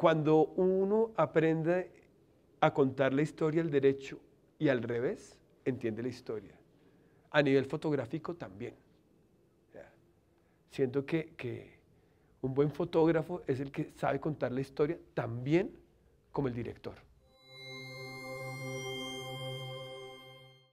cuando uno aprende a contar la historia al derecho y al revés, entiende la historia. A nivel fotográfico también. Siento que, que un buen fotógrafo es el que sabe contar la historia también como el director.